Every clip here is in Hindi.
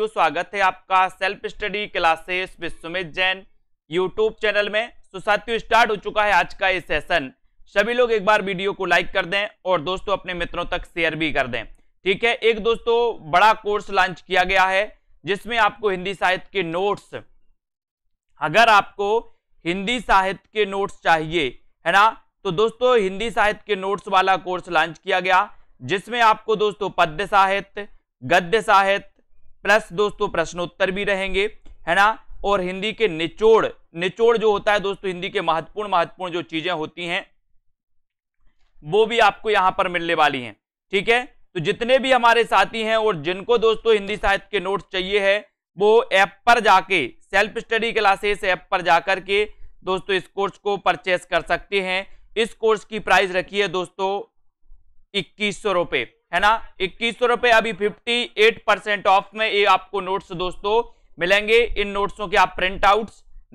साथियों स्वागत है आपका self study classes with Sumit Jain YouTube channel में तो साथियों स्टार्ट हो चुका है आज का ये सेशन सभी लोग एक बार वीडियो को लाइक कर दें और दोस्तों अपने मित्रों तक शेयर भी कर दें ठीक है एक दोस्तों बड़ा कोर्स लॉन्च किया गया है जिसमें आपको हिंदी साहित्य के नोट्स अगर आपको हिंदी साहित्य के नोट्स चाहिए है ना तो दोस्तों हिंदी साहित्य के नोट्स वाला कोर्स लॉन्च किया गया जिसमें आपको दोस्तों पद्य साहित्य गद्य साहित्य प्लस दोस्तों प्रश्नोत्तर भी रहेंगे है ना और हिंदी के निचोड़ निचोड़ जो होता है दोस्तों हिंदी के महत्वपूर्ण महत्वपूर्ण जो चीजें होती हैं वो भी आपको यहां पर मिलने वाली हैं ठीक है तो जितने भी हमारे साथी हैं और जिनको दोस्तों हिंदी साहित्य के नोट्स चाहिए है वो ऐप पर जाके सेल्फ स्टडी क्लासेस ऐप पर जाकर के दोस्तों इस कोर्स को परचेस कर सकते हैं इस कोर्स की प्राइस रखी है दोस्तों इक्कीस सौ रुपये है ना इक्कीस सौ रुपए अभी फिफ्टी एट परसेंट ऑफ में ये आपको नोट्स दोस्तों मिलेंगे इन नोट्सों के आप प्रिंट आउट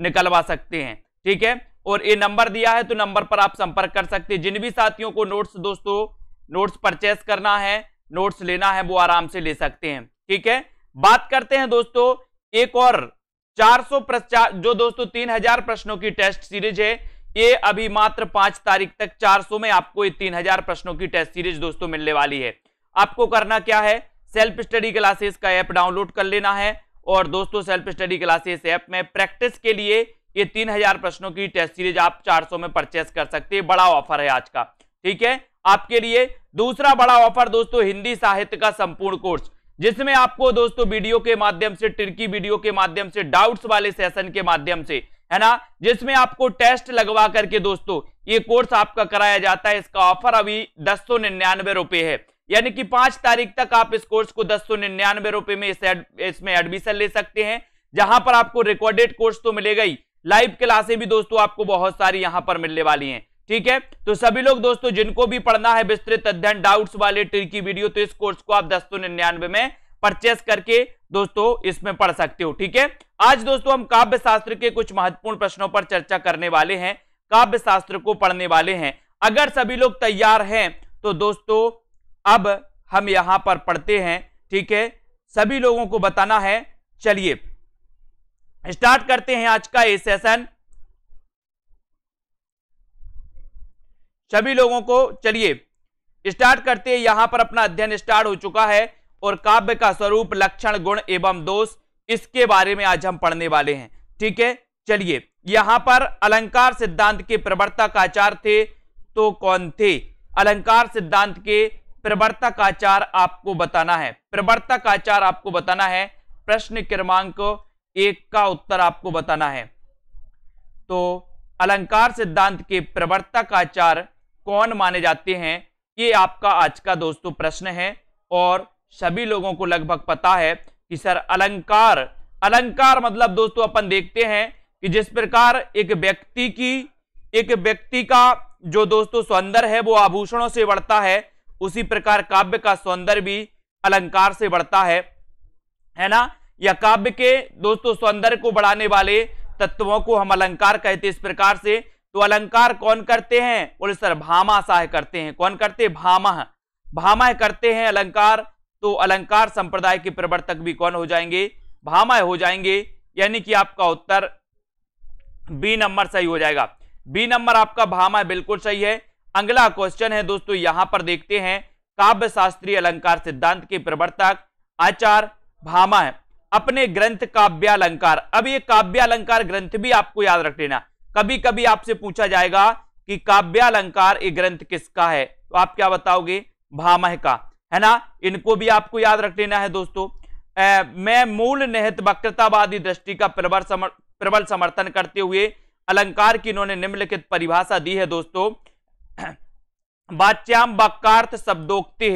निकलवा सकते हैं ठीक है और ये नंबर दिया है तो नंबर पर आप संपर्क कर सकते हैं जिन भी साथियों को नोट्स दोस्तों नोट्स परचेस करना है नोट्स लेना है वो आराम से ले सकते हैं ठीक है बात करते हैं दोस्तों एक और 400 सौ जो दोस्तों 3000 प्रश्नों की टेस्ट सीरीज है ये अभी मात्र पांच तारीख तक 400 में आपको ये 3000 प्रश्नों की टेस्ट सीरीज दोस्तों मिलने वाली है आपको करना क्या है सेल्फ स्टडी क्लासेस का ऐप डाउनलोड कर लेना है और दोस्तों सेल्फ स्टडी क्लासेस ऐप में प्रैक्टिस के लिए ये तीन हजार प्रश्नों की टेस्ट सीरीज आप 400 में परचेस कर सकते हैं बड़ा ऑफर है आज का ठीक है आपके लिए दूसरा बड़ा ऑफर दोस्तों हिंदी साहित्य का संपूर्ण कोर्स जिसमें आपको दोस्तों वीडियो के माध्यम से टिर्की वीडियो के माध्यम से डाउट्स वाले सेशन के माध्यम से है ना जिसमें आपको टेस्ट लगवा करके दोस्तों ये कोर्स आपका कराया जाता है इसका ऑफर अभी दस सौ निन्यानवे रुपए है यानी कि पांच तारीख तक आप इस कोर्स को दस सौ निन्यानवे रुपए में इसमें एडमिशन ले सकते हैं जहां पर आपको रिकॉर्डेड कोर्स तो मिलेगा ही लाइव क्लासे भी दोस्तों आपको बहुत सारी यहां पर मिलने वाली है ठीक है तो सभी लोग दोस्तों जिनको भी पढ़ना है विस्तृत अध्ययन डाउट्स वाले ट्रिक की वीडियो तो इस कोर्स को आप दस सौ निन्यानवे में परचेस करके दोस्तों इसमें पढ़ सकते हो ठीक है आज दोस्तों हम काव्य शास्त्र के कुछ महत्वपूर्ण प्रश्नों पर चर्चा करने वाले हैं काव्य शास्त्र को पढ़ने वाले हैं अगर सभी लोग तैयार हैं तो दोस्तों अब हम यहां पर पढ़ते हैं ठीक है सभी लोगों को बताना है चलिए स्टार्ट करते हैं आज का ये सेशन सभी लोगों को चलिए स्टार्ट करते हैं यहां पर अपना अध्ययन स्टार्ट हो चुका है और काव्य का स्वरूप लक्षण गुण एवं दोष इसके बारे में आज हम पढ़ने वाले हैं ठीक है चलिए यहां पर अलंकार सिद्धांत के प्रवर्तक आचार्य थे तो कौन थे अलंकार सिद्धांत के प्रवर्तक आचार आपको बताना है प्रवर्तक आचार आपको बताना है प्रश्न क्रमांक एक का उत्तर आपको बताना है तो अलंकार सिद्धांत के प्रवर्तक आचार कौन माने जाते हैं ये आपका आज का दोस्तों प्रश्न है और सभी लोगों को लगभग पता है कि सर अलंकार अलंकार मतलब दोस्तों अपन देखते हैं कि जिस प्रकार एक व्यक्ति की एक व्यक्ति का जो दोस्तों सौंदर्य है वो आभूषणों से बढ़ता है उसी प्रकार काव्य का सौंदर्य भी अलंकार से बढ़ता है है ना या काव्य के दोस्तों सौंदर्य को बढ़ाने वाले तत्वों को हम अलंकार कहते इस प्रकार से तो अलंकार कौन करते हैं बोले सर भामा साह करते हैं कौन करते भामा भामा करते हैं अलंकार तो अलंकार संप्रदाय के प्रवर्तक भी कौन हो जाएंगे भामा हो जाएंगे यानी कि आपका उत्तर बी नंबर सही हो जाएगा बी नंबर आपका भामा बिल्कुल सही है अगला क्वेश्चन है दोस्तों यहां पर देखते हैं काव्य शास्त्रीय अलंकार सिद्धांत के प्रवर्तक आचार्य भामा है अपने ग्रंथ काव्यालंकार अब ये काव्यालंकार ग्रंथ भी आपको याद रख लेना कभी कभी आपसे पूछा जाएगा कि काव्यालंकार ये ग्रंथ किसका है तो आप क्या बताओगे भामह का है ना इनको भी आपको याद रख लेना है दोस्तों ए, मैं मूल निहित वक्रतावादी दृष्टि का प्रबल प्रबल समर्थन करते हुए अलंकार की इन्होंने निम्नलिखित परिभाषा दी है दोस्तों वाच्याम वाक्यार्थ शब्दोक्ति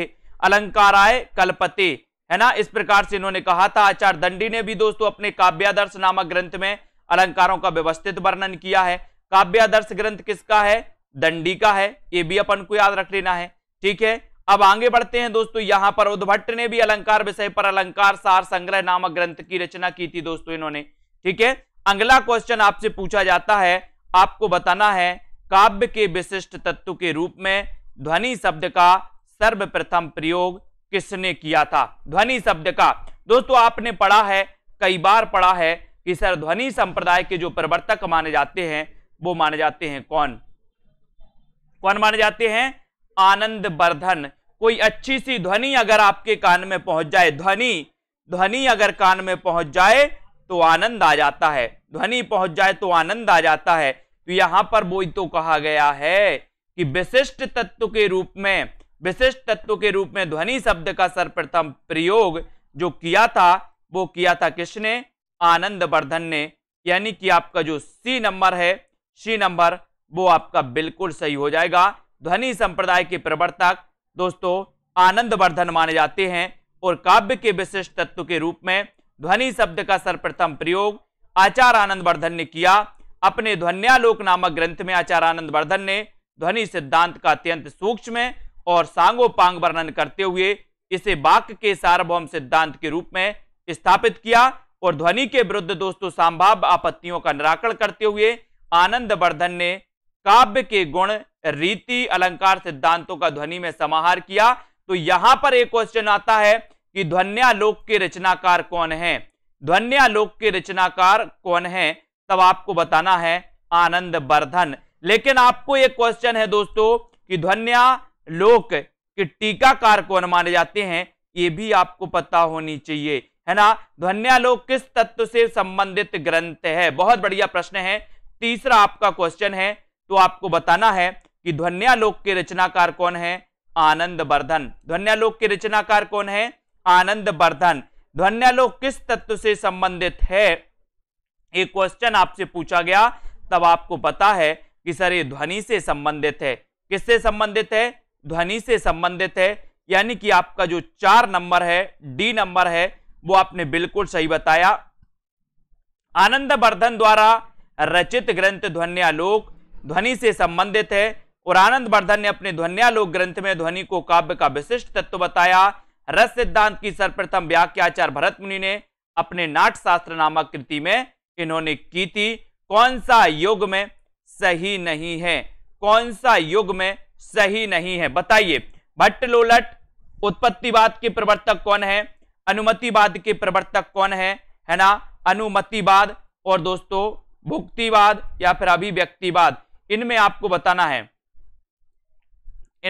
अलंकाराय कल्पते है ना इस प्रकार से इन्होंने कहा था आचार्य दंडी ने भी दोस्तों अपने काव्यादर्श नामक ग्रंथ में अलंकारों का व्यवस्थित वर्णन किया है काव्यादर्श ग्रंथ किसका है दंडी का है ये भी अपन को याद रख लेना है ठीक है अब आगे बढ़ते हैं दोस्तों यहां पर उद्भट्ट ने भी अलंकार विषय पर अलंकार सार संग्रह नामक ग्रंथ की रचना की थी दोस्तों इन्होंने ठीक है अगला क्वेश्चन आपसे पूछा जाता है आपको बताना है काव्य के विशिष्ट तत्व के रूप में ध्वनि शब्द का सर्वप्रथम प्रयोग किसने किया था ध्वनि शब्द का दोस्तों आपने पढ़ा है कई बार पढ़ा है कि सर ध्वनि संप्रदाय के जो प्रवर्तक माने जाते हैं वो माने जाते हैं कौन कौन माने जाते हैं आनंद वर्धन कोई अच्छी सी ध्वनि अगर आपके कान में पहुंच जाए ध्वनि ध्वनि अगर कान में पहुंच जाए तो आनंद आ जाता है ध्वनि पहुंच जाए तो आनंद आ जाता है तो यहां पर वो तो कहा गया है कि विशिष्ट तत्व के रूप में विशिष्ट तत्व के रूप में ध्वनि शब्द का सर्वप्रथम प्रयोग जो किया था वो किया था किसने आनंद वर्धन ने यानी कि आपका जो सी नंबर है सी नंबर वो आपका बिल्कुल सही हो जाएगा ध्वनि संप्रदाय के प्रवर्तक दोस्तों आनंद वर्धन माने जाते हैं और काव्य के विशिष्ट तत्व के रूप में ध्वनि शब्द का सर्वप्रथम प्रयोग आचार आनंद वर्धन ने किया अपने ध्वन्यालोक नामक ग्रंथ में आचार आनंद वर्धन ने ध्वनि सिद्धांत का अत्यंत सूक्ष्म और सांगो पांग वर्णन करते हुए इसे वाक्य के सार्वभौम सिद्धांत के रूप में स्थापित किया और ध्वनि के विरुद्ध दोस्तों संभाव्य आपत्तियों का निराकरण करते हुए आनंद वर्धन ने काव्य के गुण रीति अलंकार सिद्धांतों का ध्वनि में समाहार किया तो यहां पर एक क्वेश्चन आता है कि ध्वन्यालोक के रचनाकार कौन है ध्वन्यालोक के रचनाकार कौन है तब आपको बताना है आनंद वर्धन लेकिन आपको एक क्वेश्चन है दोस्तों कि ध्वनिया लोक के टीकाकार कौन माने जाते हैं ये भी आपको पता होनी चाहिए है ना ध्वनियालोक किस तत्व से संबंधित ग्रंथ है बहुत बढ़िया प्रश्न है तीसरा आपका क्वेश्चन है तो आपको बताना है कि ध्वनियालोक के रचनाकार कौन है आनंद वर्धन ध्वनियालोक के रचनाकार कौन है आनंद वर्धन ध्वनियालोक किस तत्व से संबंधित है एक क्वेश्चन आपसे पूछा गया तब आपको पता है कि सर ये ध्वनि से संबंधित है किससे संबंधित है ध्वनि से संबंधित है यानी कि आपका जो चार नंबर है डी नंबर है वो आपने बिल्कुल सही बताया आनंद वर्धन द्वारा रचित ग्रंथ ध्वन्यालोक ध्वनि से संबंधित है और आनंद वर्धन ने अपने ध्वन्यालोक ग्रंथ में ध्वनि को काव्य का विशिष्ट तत्व बताया रस सिद्धांत की सर्वप्रथम व्याख्याचार भरत मुनि ने अपने नाट्य शास्त्र नामक कृति में इन्होंने की थी कौन सा युग में सही नहीं है कौन सा युग में सही नहीं है बताइए भट्ट लोलट उत्पत्तिवाद के प्रवर्तक कौन है अनुमतिवाद के प्रवर्तक कौन है है ना अनुमतिवाद और दोस्तों भुक्तिवाद या फिर अभिव्यक्तिवाद इनमें आपको बताना है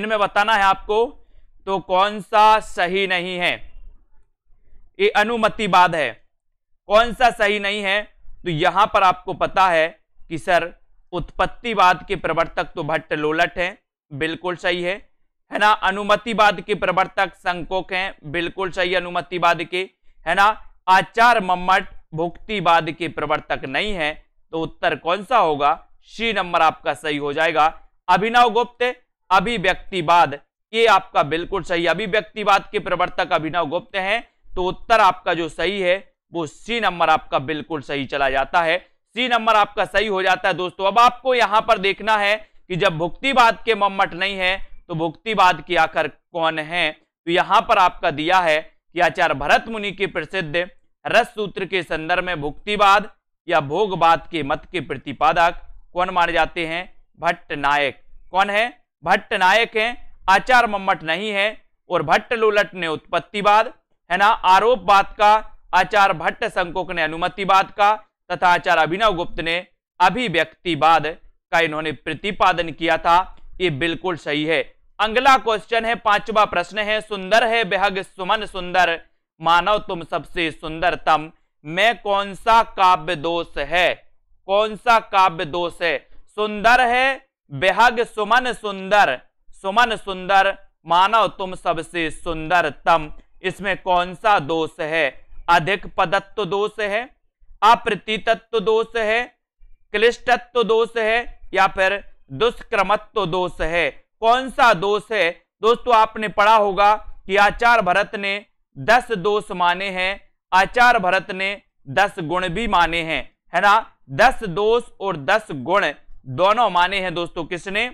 इनमें बताना है आपको तो कौन सा सही नहीं है ये अनुमतिवाद है कौन सा सही नहीं है तो यहां पर आपको पता है कि सर उत्पत्तिवाद के प्रवर्तक तो भट्ट लोलट हैं बिल्कुल सही है है ना अनुमतिवाद के प्रवर्तक संकोक हैं बिल्कुल सही अनुमतिवाद के है ना आचार मम्मट भुक्तिवाद के प्रवर्तक नहीं है तो उत्तर कौन सा होगा सी नंबर आपका सही हो जाएगा अभिनव गुप्त अभिव्यक्तिवाद ये आपका बिल्कुल सही अभिव्यक्तिवाद के प्रवर्तक अभिनव गुप्त हैं तो उत्तर आपका जो सही है वो सी नंबर आपका बिल्कुल सही चला जाता है सी नंबर आपका सही हो जाता है दोस्तों अब आपको यहां पर देखना है कि जब भुक्तिवाद के मम्मट नहीं है तो भुक्तिवाद की आकर कौन है तो यहां पर आपका दिया है कि आचार्य भरत मुनि के प्रसिद्ध रस सूत्र के संदर्भ में भुक्तिवाद या भोगवाद के मत के प्रतिपादक कौन माने जाते हैं भट्ट नायक कौन है भट्ट नायक है आचार मम्मट नहीं है और भट्ट लोलट ने उत्पत्तिवाद है ना आरोपवाद का आचार भट्ट संकोक ने अनुमतिवाद का तथा आचार्य अभिनव गुप्त ने अभिव्यक्तिवाद का इन्होंने प्रतिपादन किया था ये बिल्कुल सही है अगला क्वेश्चन है पांचवा प्रश्न है सुंदर है बेहग सुमन सुंदर मानव तुम सबसे सुंदरतम मैं कौन सा काव्य दोष है कौन सा काव्य दोष है सुंदर है बेहग सुमन सुंदर सुमन सुंदर मानव तुम सबसे सुंदरतम इसमें कौन सा दोष है अधिक पदत्व दोष है अप्रतीतत्व दोष है क्लिष्टत्व दोष है या फिर दुष्क्रमत्व दोष है कौन सा दोष है दोस्तों आपने पढ़ा होगा कि आचार भरत ने दस दोष माने हैं आचार भरत ने दस गुण भी माने हैं है ना दस दोष और दस गुण दोनों माने हैं दोस्तों किसने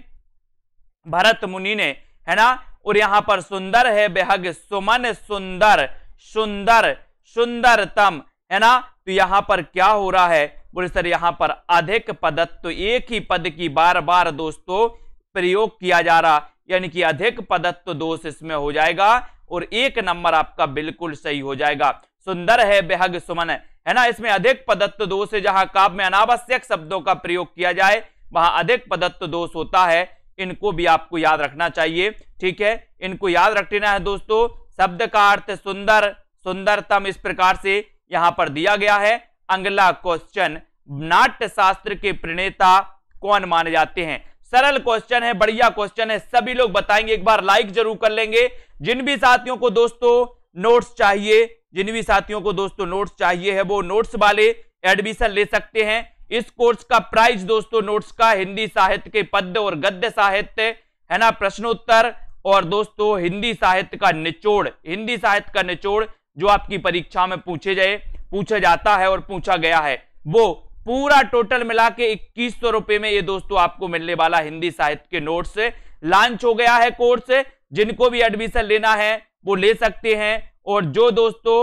भरत मुनि ने है ना और यहां पर सुंदर है बेहग सुमन सुंदर सुंदर सुंदरतम है ना तो यहां पर क्या हो रहा है बोले सर यहां पर अधिक पदत्व तो एक ही पद की बार बार दोस्तों प्रयोग किया जा रहा यानी कि अधिक पदत्व तो दोष इसमें हो जाएगा और एक नंबर आपका बिल्कुल सही हो जाएगा सुंदर है बेहग सुमन है ना इसमें अधिक पदत्व दोष जहां काव्य में अनावश्यक शब्दों का प्रयोग किया जाए वहां अधिक पदत्व दोष होता है इनको भी आपको याद रखना चाहिए ठीक है इनको याद रखना है दोस्तों शब्द का अर्थ सुंदर सुंदरतम इस प्रकार से यहां पर दिया गया है अगला क्वेश्चन नाट्य शास्त्र के प्रणेता कौन माने जाते हैं सरल क्वेश्चन है बढ़िया क्वेश्चन है सभी लोग बताएंगे एक बार लाइक जरूर कर लेंगे जिन भी साथियों को दोस्तों नोट्स चाहिए जिन भी साथियों को दोस्तों नोट्स चाहिए है वो नोट्स वाले एडमिशन ले सकते हैं इस कोर्स का प्राइस दोस्तों नोट्स का हिंदी साहित्य के पद्य और गद्य साहित्य है ना प्रश्नोत्तर और दोस्तों हिंदी साहित्य का निचोड़ हिंदी साहित्य का निचोड़ जो आपकी परीक्षा में पूछे जाए पूछा जाता है और पूछा गया है वो पूरा टोटल मिला के इक्कीस सौ रुपए में ये दोस्तों आपको मिलने वाला हिंदी साहित्य के नोट से लॉन्च हो गया है कोर्स जिनको भी एडमिशन लेना है वो ले सकते हैं और जो दोस्तों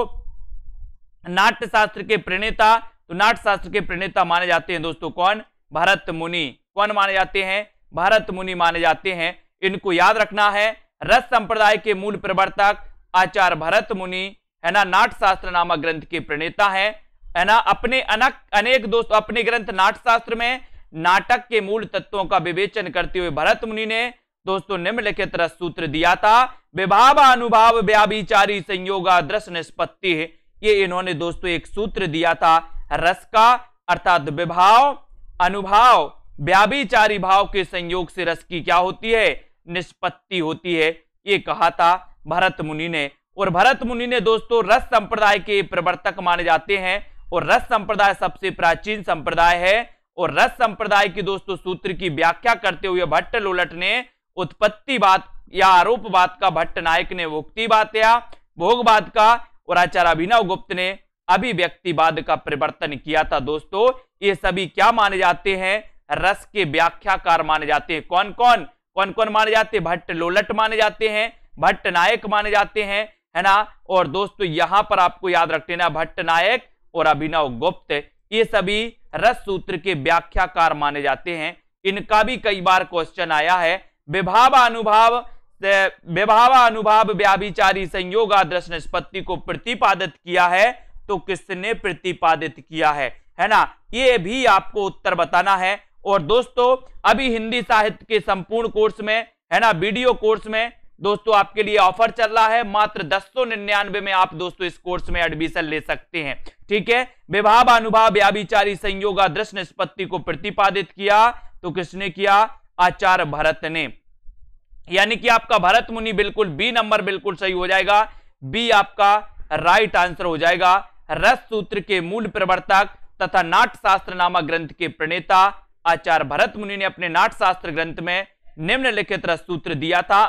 नाट्य शास्त्र के प्रणेता तो नाट्यशास्त्र शास्त्र के प्रणेता माने जाते हैं दोस्तों कौन भरत मुनि कौन माने जाते हैं भरत मुनि माने जाते हैं इनको याद रखना है रस संप्रदाय के मूल प्रवर्तक आचार्य भरत मुनि है ना नाटशास्त्र नामक ग्रंथ के प्रणेता है है ना अपने अनक अनेक दोस्तों अपने ग्रंथ नाटशास्त्र में नाटक के मूल तत्वों का विवेचन करते हुए भरत मुनि ने दोस्तों निम्नलिखित रस सूत्र दिया था विभाव अनुभाव व्याभिचारी संयोगा दृश्य निष्पत्ति ये इन्होंने दोस्तों एक सूत्र दिया था रस का अर्थात विभाव अनुभाव व्याभिचारी भाव के संयोग से रस की क्या होती है निष्पत्ति होती है ये कहा था भरत मुनि ने और भरत मुनि ने दोस्तों रस संप्रदाय के प्रवर्तक माने जाते हैं और रस संप्रदाय सबसे प्राचीन संप्रदाय है और रस संप्रदाय की दोस्तों सूत्र की व्याख्या करते हुए भट्ट लोलट ने उत्पत्ति बात या आरोप बात का भट्ट नायक ने बात या भोग बात का और आचार्य अभिनव गुप्त ने अभिव्यक्तिवाद का परिवर्तन किया था दोस्तों ये सभी क्या माने जाते हैं रस के व्याख्याकार माने जाते हैं कौन कौन कौन कौन माने जाते हैं भट्ट लोलट माने जाते हैं भट्ट नायक माने जाते हैं है ना और दोस्तों यहां पर आपको याद रख लेना भट्ट नायक और अभिनव गुप्त ये सभी रस सूत्र के व्याख्याकार माने जाते हैं इनका भी कई बार क्वेश्चन आया है विभाव अनुभाव विभाव अनुभाव व्याभिचारी संयोग आदर्श निष्पत्ति को प्रतिपादित किया है तो किसने प्रतिपादित किया है है ना ये भी आपको उत्तर बताना है और दोस्तों अभी हिंदी साहित्य के संपूर्ण कोर्स में है ना वीडियो कोर्स में दोस्तों आपके लिए ऑफर चल रहा है मात्र दस सौ निन्यानवे में आप दोस्तों इस कोर्स में एडमिशन ले सकते हैं ठीक है विभाव अनुभाव व्याभिचारी संयोग दृश्य निष्पत्ति को प्रतिपादित किया तो किसने किया आचार्य भरत ने यानी कि आपका भरत मुनि बिल्कुल बी नंबर बिल्कुल सही हो जाएगा बी आपका राइट आंसर हो जाएगा रस सूत्र के मूल प्रवर्तक तथा नाट शास्त्र नामक ग्रंथ के प्रणेता आचार्य भरत मुनि ने अपने नाट शास्त्र ग्रंथ में निम्नलिखित रस सूत्र दिया था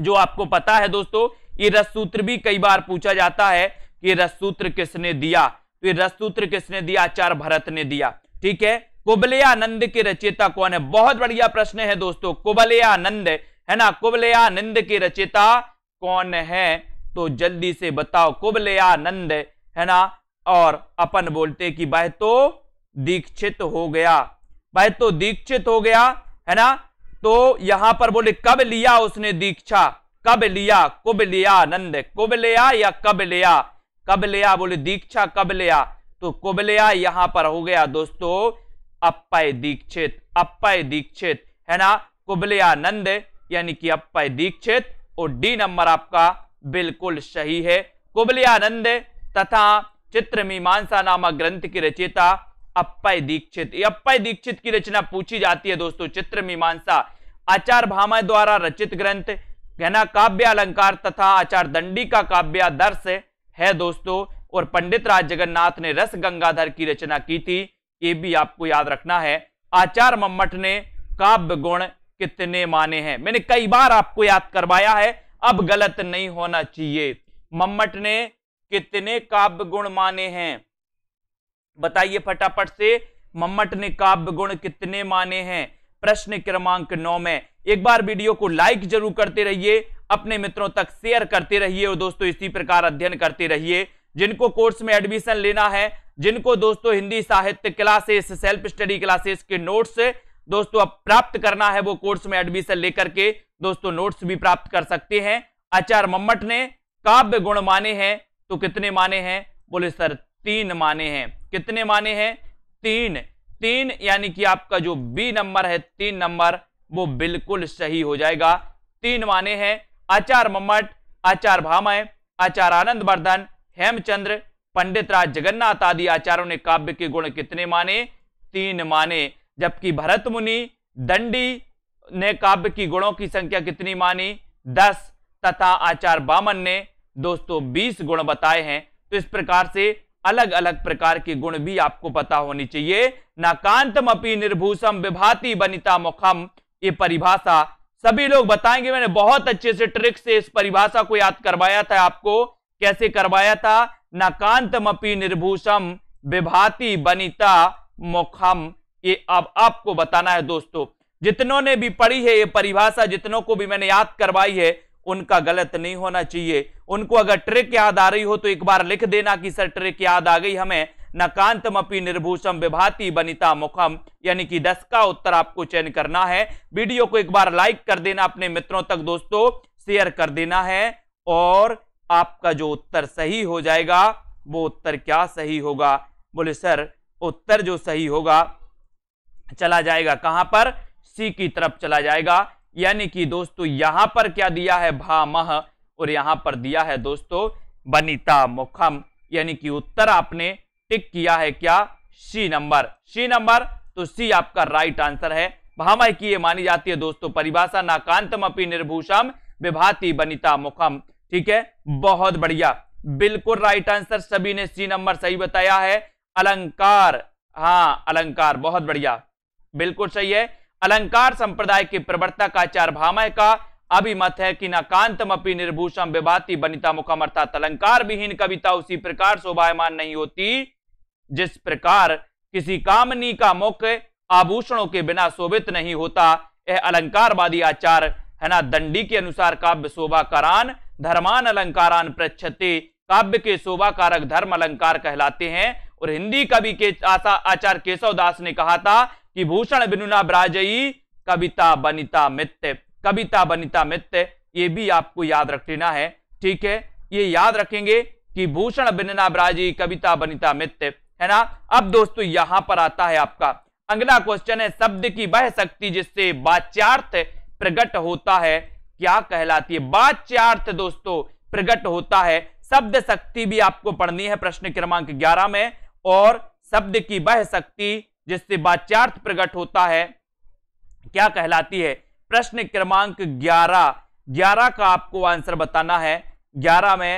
जो आपको पता है दोस्तों ये रस सूत्र भी कई बार पूछा जाता है कि रस सूत्र किसने दिया तो ये रस सूत्र किसने दिया आचार्य भरत ने दिया ठीक है कुबलयानंद के रचेता कौन है बहुत बढ़िया प्रश्न है दोस्तों कुबलयानंद है ना कुबलयानंद के रचेता कौन है तो जल्दी से बताओ कुबलयानंद है ना और अपन बोलते कि वह तो दीक्षित हो गया वह तो दीक्षित हो गया है ना तो यहां पर बोले कब लिया उसने दीक्षा कब लिया कुब लिया नंद कुब लिया या कब लिया कब लिया बोले दीक्षा कब लिया तो कुब लिया यहां पर हो गया दोस्तों अपय दीक्षित अपय दीक्षित है ना कुबलिया नंद यानी कि अपय दीक्षित और डी नंबर आपका बिल्कुल सही है कुबलियानंद तथा चित्र मीमांसा नामक ग्रंथ की रचयिता अप्पय दीक्षित अप्पय दीक्षित की रचना पूछी जाती है दोस्तों चित्र मीमांसा आचार भामा द्वारा रचित ग्रंथ घना काव्य अलंकार तथा आचार दंडी का काव्यादर्श है दोस्तों और पंडित राज जगन्नाथ ने रस गंगाधर की रचना की थी ये भी आपको याद रखना है आचार मम्मट ने काव्य गुण कितने माने हैं मैंने कई बार आपको याद करवाया है अब गलत नहीं होना चाहिए मम्मट ने कितने काव्य गुण माने हैं बताइए फटाफट से मम्मट ने काव्य गुण कितने माने हैं प्रश्न क्रमांक नौ में एक बार वीडियो को लाइक जरूर करते रहिए अपने मित्रों तक शेयर करते रहिए और दोस्तों इसी प्रकार अध्ययन करते रहिए जिनको कोर्स में एडमिशन लेना है जिनको दोस्तों हिंदी साहित्य क्लासेस सेल्फ स्टडी क्लासेस के नोट्स दोस्तों अब प्राप्त करना है वो कोर्स में एडमिशन लेकर के दोस्तों नोट्स भी प्राप्त कर सकते हैं आचार्य मम्मट ने काव्य गुण माने हैं तो कितने माने हैं बोले सर तीन माने हैं कितने माने हैं तीन तीन यानी कि आपका जो बी नंबर है तीन नंबर वो बिल्कुल सही हो जाएगा तीन माने हैं आचार मम्मट आचार भामय आचार आनंद वर्धन हेमचंद्र पंडित राज जगन्नाथ आदि आचार्यों ने काव्य के गुण कितने माने तीन माने जबकि भरत मुनि दंडी ने काव्य की गुणों की संख्या कितनी मानी दस तथा आचार बामन ने दोस्तों बीस गुण बताए हैं तो इस प्रकार से अलग अलग प्रकार के गुण भी आपको पता होनी चाहिए नाकांतम अपी निर्भूषम विभाति बनिता मुखम ये परिभाषा सभी लोग बताएंगे मैंने बहुत अच्छे से ट्रिक से इस परिभाषा को याद करवाया था आपको कैसे करवाया था नाकांतम अपी निर्भूषम विभाति बनिता मुखम ये अब आपको बताना है दोस्तों जितनों ने भी पढ़ी है ये परिभाषा जितनों को भी मैंने याद करवाई है उनका गलत नहीं होना चाहिए उनको अगर ट्रिक याद आ रही हो तो एक बार लिख देना कि सर ट्रिक याद आ गई हमें नकांतमपी निर्भूषम विभाति बनिता मुखम यानी कि दस का उत्तर आपको चयन करना है वीडियो को एक बार लाइक कर देना अपने मित्रों तक दोस्तों शेयर कर देना है और आपका जो उत्तर सही हो जाएगा वो उत्तर क्या सही होगा बोले सर उत्तर जो सही होगा चला जाएगा कहां पर सी की तरफ चला जाएगा यानी कि दोस्तों यहां पर क्या दिया है भामह और यहां पर दिया है दोस्तों बनिता मुखम यानी कि उत्तर आपने टिक किया है क्या सी नंबर सी नंबर तो सी आपका राइट आंसर है भामह की ये मानी जाती है दोस्तों परिभाषा नाकांतम अपनी निर्भूषम विभाति बनिता मुखम ठीक है बहुत बढ़िया बिल्कुल राइट आंसर सभी ने सी नंबर सही बताया है अलंकार हाँ अलंकार बहुत बढ़िया बिल्कुल सही है अलंकार संप्रदाय के प्रवर्तक आचार्य भामय का अभिमत है कि न कांतमपि निर्भूषम विभाति बनिता मुखम अर्थात अलंकार विहीन कविता उसी प्रकार शोभायमान नहीं होती जिस प्रकार किसी कामनी का मुख आभूषणों के बिना शोभित नहीं होता यह अलंकारवादी आचार है ना दंडी के अनुसार काव्य शोभा करान धर्मान अलंकारान प्रच्छते काव्य के शोभा कारक धर्म अलंकार कहलाते हैं और हिंदी कवि के आचार केशव दास ने कहा था कि भूषण बिनुना ब्राजई कविता बनिता मित्य कविता बनिता मित्य ये भी आपको याद रख लेना है ठीक है ये याद रखेंगे कि भूषण बिनना ब्राजी कविता बनिता मित्य है ना अब दोस्तों यहां पर आता है आपका अगला क्वेश्चन है शब्द की वह शक्ति जिससे वाच्यार्थ प्रगट होता है क्या कहलाती है वाच्यार्थ दोस्तों प्रगट होता है शब्द शक्ति भी आपको पढ़नी है प्रश्न क्रमांक 11 में और शब्द की वह शक्ति जिससे वाच्यार्थ प्रकट होता है क्या कहलाती है प्रश्न क्रमांक 11 11 का आपको आंसर बताना है 11 में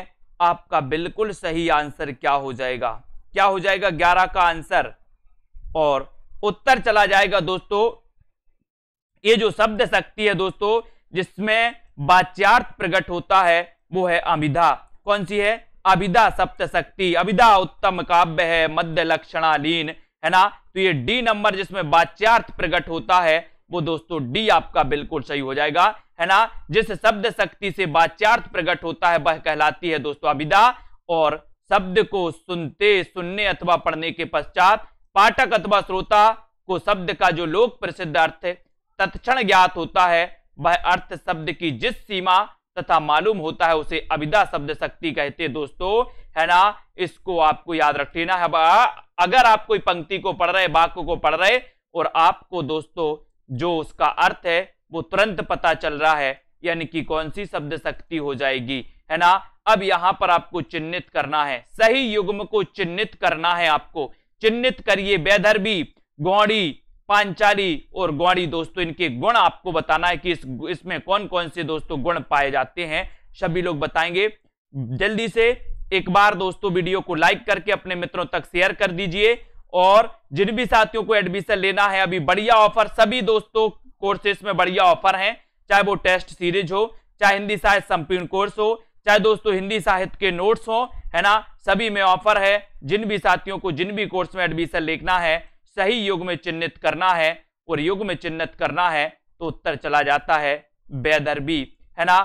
आपका बिल्कुल सही आंसर क्या हो जाएगा क्या हो जाएगा 11 का आंसर और उत्तर चला जाएगा दोस्तों ये जो शब्द शक्ति है दोस्तों जिसमें वाच्यार्थ प्रकट होता है वो है अमिधा कौन सी है अभिधा सप्त शक्ति अभिधा उत्तम काव्य है मध्य लक्षणालीन है ना तो ये डी नंबर जिसमें वाच्यार्थ प्रकट होता है वो दोस्तों डी आपका बिल्कुल सही हो जाएगा है ना जिस शब्द शक्ति से वाच्यार्थ प्रकट होता है वह कहलाती है दोस्तों अभिदा और शब्द को सुनते सुनने अथवा पढ़ने के पश्चात पाठक अथवा श्रोता को शब्द का जो लोक प्रसिद्ध अर्थ तत्क्षण ज्ञात होता है वह अर्थ शब्द की जिस सीमा तथा मालूम होता है उसे अभिदा शब्द शक्ति कहते दोस्तों है ना इसको आपको याद रख लेना है अगर आप कोई पंक्ति को पढ़ रहे वाक्य को पढ़ रहे और आपको दोस्तों जो उसका अर्थ है वो तुरंत पता चल रहा है यानी कि कौन सी शब्द शक्ति हो जाएगी है ना अब यहां पर आपको चिन्हित करना है सही युग्म को चिन्हित करना है आपको चिन्हित करिए बेधर्भी गौड़ी पांचाली और गौड़ी दोस्तों इनके गुण आपको बताना है कि इस इसमें कौन कौन से दोस्तों गुण पाए जाते हैं सभी लोग बताएंगे जल्दी से एक बार दोस्तों वीडियो को लाइक करके अपने मित्रों तक शेयर कर दीजिए और जिन भी साथियों को एडमिशन लेना है अभी बढ़िया ऑफर सभी दोस्तों कोर्सेस में बढ़िया ऑफर है चाहे वो टेस्ट सीरीज हो चाहे हिंदी साहित्य संपूर्ण कोर्स हो चाहे दोस्तों हिंदी साहित्य के नोट्स हो है ना सभी में ऑफर है जिन भी साथियों को जिन भी कोर्स में एडमिशन लेना है सही युग में चिन्हित करना है और युग में चिन्हित करना है तो उत्तर चला जाता है बेदरबी है ना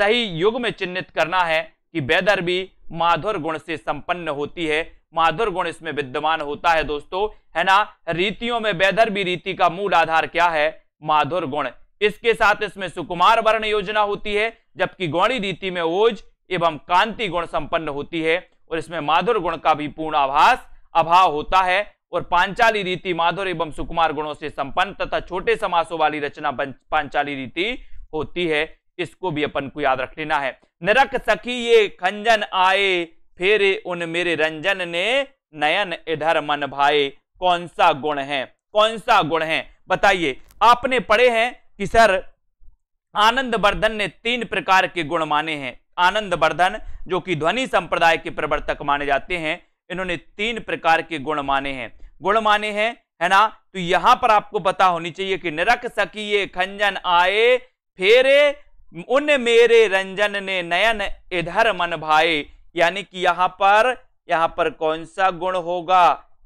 सही युग में चिन्हित करना है कि बेदर भी माधुर गुण से संपन्न होती है माधुर गुण इसमें विद्यमान होता है दोस्तों है ना रीतियों में बेदर भी रीति का मूल आधार क्या है माधुर गुण इसके साथ इसमें सुकुमार वर्ण योजना होती है जबकि गौणी रीति में ओज एवं कांति गुण संपन्न होती है और इसमें माधुर गुण का भी पूर्ण आभास अभाव होता है और पांचाली रीति माधुर एवं सुकुमार गुणों से संपन्न तथा छोटे समासों वाली रचना पांचाली रीति होती है इसको भी अपन को याद रख लेना है सखी ये खंजन आए फेरे उन मेरे रंजन ने नयन इधर मन भाए कौन सा गुण है कौन सा गुण है बताइए आपने पढ़े हैं कि सर आनंद वर्धन ने तीन प्रकार के गुण माने हैं आनंद वर्धन जो कि ध्वनि संप्रदाय के प्रवर्तक माने जाते हैं इन्होंने तीन प्रकार के गुण माने हैं गुण माने हैं है ना तो यहां पर आपको पता होनी चाहिए कि निरक सकी खंजन आए फेरे उन मेरे रंजन ने नयन इधर मन भाए यानी कि यहां पर यहां पर कौन सा गुण होगा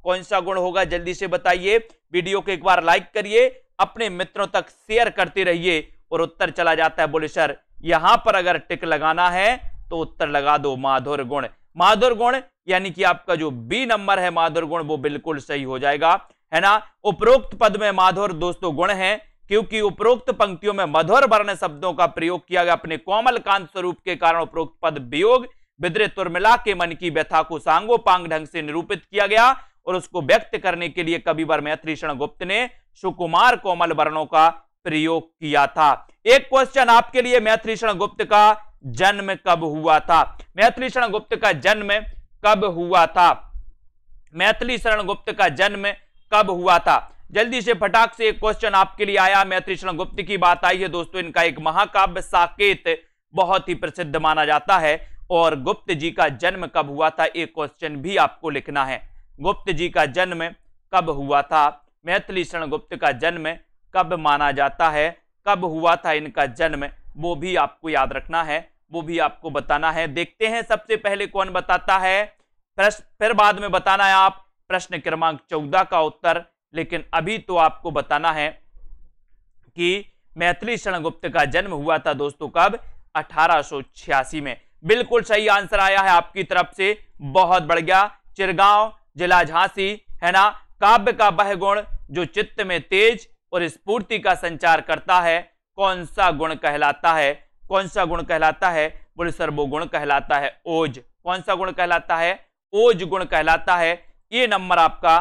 कौन सा गुण होगा जल्दी से बताइए वीडियो को एक बार लाइक करिए अपने मित्रों तक शेयर करते रहिए और उत्तर चला जाता है बोले सर यहां पर अगर टिक लगाना है तो उत्तर लगा दो माधुर गुण माधुर गुण यानी कि आपका जो बी नंबर है माधुर गुण वो बिल्कुल सही हो जाएगा है ना उपरोक्त पद में माधुर दोस्तों गुण है क्योंकि उपरोक्त पंक्तियों में मधुर वर्ण शब्दों का प्रयोग किया गया अपने कोमल कांत स्वरूप के कारण उपरोक्त पद वियोग विद्रित और के मन की व्यथा को सांगो पांग ढंग से निरूपित किया गया और उसको व्यक्त करने के लिए कविवर मैत्री शरण गुप्त ने सुकुमार कोमल वर्णों का प्रयोग किया था एक क्वेश्चन आपके लिए मैत्री शरण गुप्त का जन्म कब हुआ था मैथिली शरण गुप्त का जन्म कब हुआ था मैथिली शरण गुप्त का जन्म कब हुआ था जल्दी से फटाक से एक क्वेश्चन आपके लिए आया मैत्री शरण गुप्त की बात आई है दोस्तों इनका एक महाकाव्य साकेत बहुत ही प्रसिद्ध माना जाता है और गुप्त जी का जन्म कब हुआ था एक क्वेश्चन भी आपको लिखना है गुप्त जी का जन्म कब हुआ था मैथिली शरण गुप्त का जन्म कब माना जाता है कब हुआ था इनका जन्म वो भी आपको याद रखना है वो भी आपको बताना है देखते हैं सबसे पहले कौन बताता है प्रश्न फिर बाद में बताना है आप प्रश्न क्रमांक चौदह का उत्तर लेकिन अभी तो आपको बताना है कि मैथिली शरण गुप्त का जन्म हुआ था दोस्तों कब अठारह में बिल्कुल सही आंसर आया है आपकी तरफ से बहुत बढ़ गया चिरगांव जिला झांसी है ना काव्य का वह गुण जो चित्त में तेज और स्फूर्ति का संचार करता है कौन सा गुण कहलाता है कौन सा गुण कहलाता है बोले सर वो गुण कहलाता है ओज कौन सा गुण कहलाता है ओज गुण कहलाता है ये नंबर आपका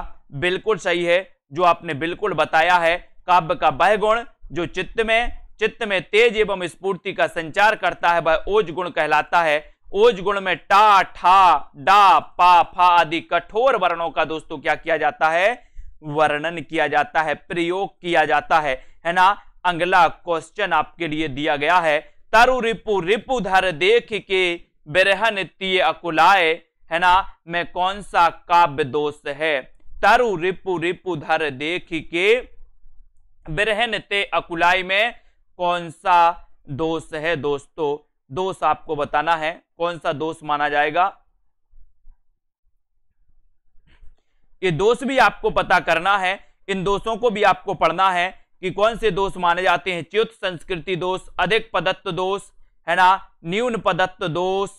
बिल्कुल सही है जो आपने बिल्कुल बताया है काव्य का वह गुण जो चित्त में चित्त में तेज एवं स्फूर्ति का संचार करता है वह ओज गुण कहलाता है ओज गुण में टा ठा डा पा फा आदि कठोर वर्णों का दोस्तों क्या किया जाता है वर्णन किया जाता है प्रयोग किया जाता है है ना अगला क्वेश्चन आपके लिए दिया गया है तरु रिपु रिपु धर देख के बिरहन तीय अकुलाए है ना मैं कौन सा काव्य दोष है तरु रिपु रिपु धर देख के बिरहन ते अकुलाई में कौन सा दोष है दोस्तों दोष आपको बताना है कौन सा दोष माना जाएगा ये दोष भी आपको पता करना है इन दोषों को भी आपको पढ़ना है कि कौन से दोष माने जाते हैं च्युत संस्कृति दोष अधिक पदत्व दोष है ना न्यून पदत्व दोष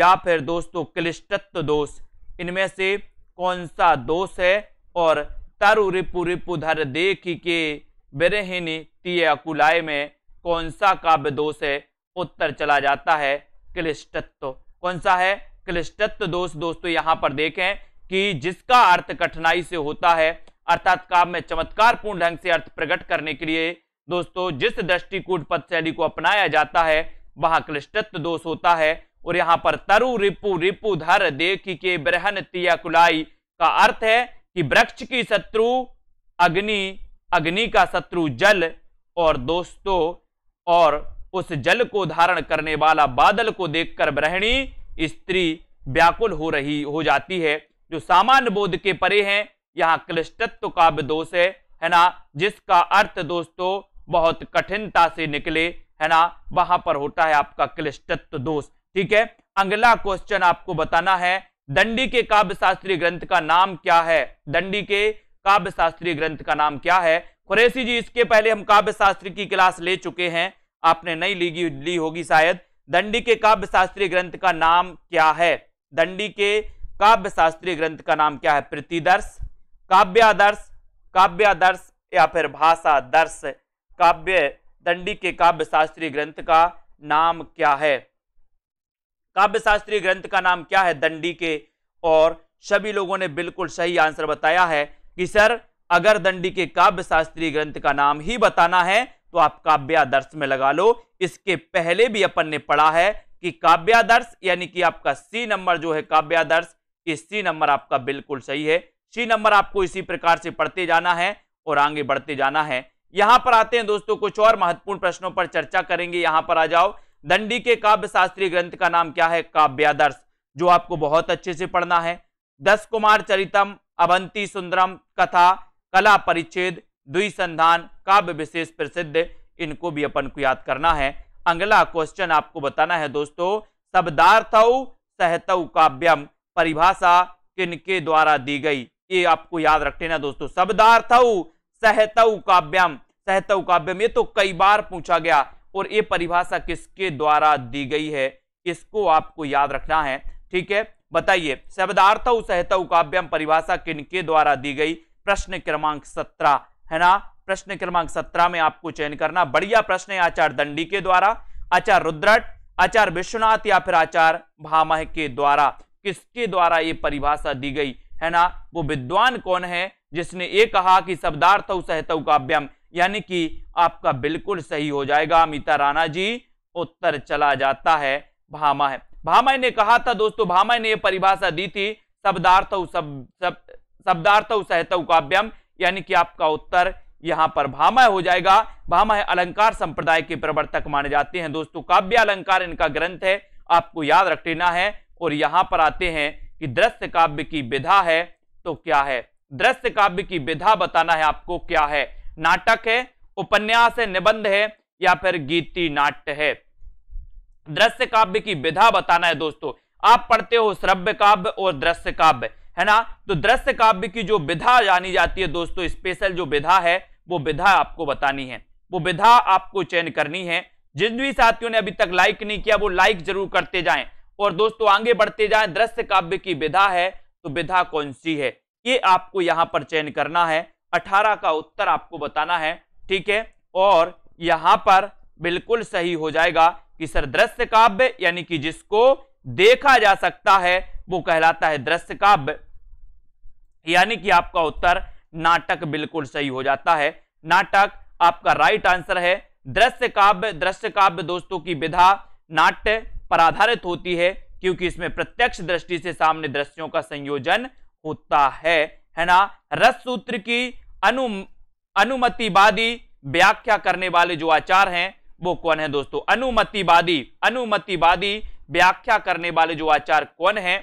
या फिर दोस्तों क्लिष्टत्व दोष इनमें से कौन सा दोष है और तरु रिपु रिपुधर देख के बेरहिनी तीय अकुलाय में कौन सा काव्य दोष है उत्तर चला जाता है क्लिष्टत्व कौन सा है क्लिष्टत्व दोष दोस्तों यहाँ पर देखें कि जिसका अर्थ कठिनाई से होता है अर्थात काव्य में पूर्ण ढंग से अर्थ प्रकट करने के लिए दोस्तों जिस दृष्टिकोण पद शैली को अपनाया जाता है वहां क्लिष्टत्व दोष होता है और यहाँ पर तरु रिपु रिपु धर देखी के ब्रहन तिया कुलाई का अर्थ है कि वृक्ष की शत्रु अग्नि अग्नि का शत्रु जल और दोस्तों और उस जल को धारण करने वाला बादल को देखकर ब्रहणी स्त्री व्याकुल हो रही हो जाती है जो सामान्य बोध के परे हैं यहाँ क्लिष्टत्व भी दोष है है ना जिसका अर्थ दोस्तों बहुत कठिनता से निकले है ना वहां पर होता है आपका क्लिष्टत्व दोष ठीक है अगला क्वेश्चन आपको बताना है दंडी के काव्य शास्त्रीय ग्रंथ का नाम क्या है दंडी के काव्य शास्त्रीय ग्रंथ का नाम क्या है कुरेशी जी इसके पहले हम काव्य शास्त्री की क्लास ले चुके हैं आपने नहीं ली ली होगी शायद दंडी के काव्य शास्त्रीय ग्रंथ का नाम क्या है दंडी के काव्य शास्त्रीय ग्रंथ का नाम क्या है प्रतिदर्श काव्यादर्श काव्यादर्श या फिर भाषा दर्श काव्य दंडी के काव्य शास्त्रीय ग्रंथ का नाम क्या है काव्य शास्त्रीय ग्रंथ का नाम क्या है दंडी के और सभी लोगों ने बिल्कुल सही आंसर बताया है कि सर अगर दंडी के काव्य शास्त्रीय ग्रंथ का नाम ही बताना है तो आप काव्यादर्श में लगा लो इसके पहले भी अपन ने पढ़ा है कि काव्यादर्श यानी कि आपका सी नंबर जो है काव्यादर्श ये सी नंबर आपका बिल्कुल सही है सी नंबर आपको इसी प्रकार से पढ़ते जाना है और आगे बढ़ते जाना है यहां पर आते हैं दोस्तों कुछ और महत्वपूर्ण प्रश्नों पर चर्चा करेंगे यहां पर आ जाओ दंडी के काव्य शास्त्रीय ग्रंथ का नाम क्या है काव्यादर्श जो आपको बहुत अच्छे से पढ़ना है दस कुमार चरितम अवंती सुंदरम कथा कला परिच्छेद द्विसंधान काव्य विशेष प्रसिद्ध इनको भी अपन को याद करना है अगला क्वेश्चन आपको बताना है दोस्तों शब्दार्थ सहत काव्यम परिभाषा किनके द्वारा दी गई ये आपको याद रख ना दोस्तों शब्दार्थ सहत काव्यम सहत काव्यम ये तो कई बार पूछा गया और ये परिभाषा किसके द्वारा दी गई है इसको आपको याद रखना है ठीक है बताइए शब्दार्थ सहित काव्यम परिभाषा किनके द्वारा दी गई प्रश्न क्रमांक सत्रह है ना प्रश्न क्रमांक सत्रह में आपको चयन करना बढ़िया प्रश्न है आचार्य दंडी के द्वारा आचार्य रुद्रट आचार्य विश्वनाथ या फिर आचार्य भामह के द्वारा किसके द्वारा ये परिभाषा दी गई है ना वो विद्वान कौन है जिसने ये कहा कि शब्दार्थ सहित काव्यम यानी कि आपका बिल्कुल सही हो जाएगा अमिता राणा जी उत्तर चला जाता है भामा है भामा ने कहा था दोस्तों भामा ने यह परिभाषा दी थी शब्दार्थ सब, सब शब्दार्थ सहत काव्यम यानी कि आपका उत्तर यहां पर भामय हो जाएगा भामय अलंकार संप्रदाय के प्रवर्तक माने जाते हैं दोस्तों काव्य अलंकार इनका ग्रंथ है आपको याद रख लेना है और यहां पर आते हैं कि दृश्य काव्य की विधा है तो क्या है दृश्य काव्य की विधा बताना है आपको क्या है नाटक है उपन्यास है निबंध है या फिर गीति नाट्य है दृश्य काव्य की विधा बताना है दोस्तों आप पढ़ते हो श्रव्य काव्य और दृश्य काव्य है ना तो दृश्य काव्य की जो विधा जानी जाती है दोस्तों स्पेशल जो विधा है वो विधा आपको बतानी है वो विधा आपको चयन करनी है जिन भी साथियों ने अभी तक लाइक नहीं किया वो लाइक जरूर करते जाएं और दोस्तों आगे बढ़ते जाएं दृश्य काव्य की विधा है तो विधा कौन सी है ये आपको यहां पर चयन करना है अठारह का उत्तर आपको बताना है ठीक है और यहां पर बिल्कुल सही हो जाएगा कि सर दृश्य काव्य यानी कि जिसको देखा जा सकता है वो कहलाता है दृश्य काव्य यानी कि आपका उत्तर नाटक बिल्कुल सही हो जाता है नाटक आपका राइट आंसर है दृश्य काव्य दृश्य काव्य दोस्तों की विधा नाट्य पर आधारित होती है क्योंकि इसमें प्रत्यक्ष दृष्टि से सामने दृश्यों का संयोजन होता है है ना रस सूत्र की अनु अनुमतिवादी व्याख्या करने वाले जो आचार हैं वो कौन है दोस्तों अनुमतिवादी अनुमतिवादी व्याख्या करने वाले जो आचार कौन है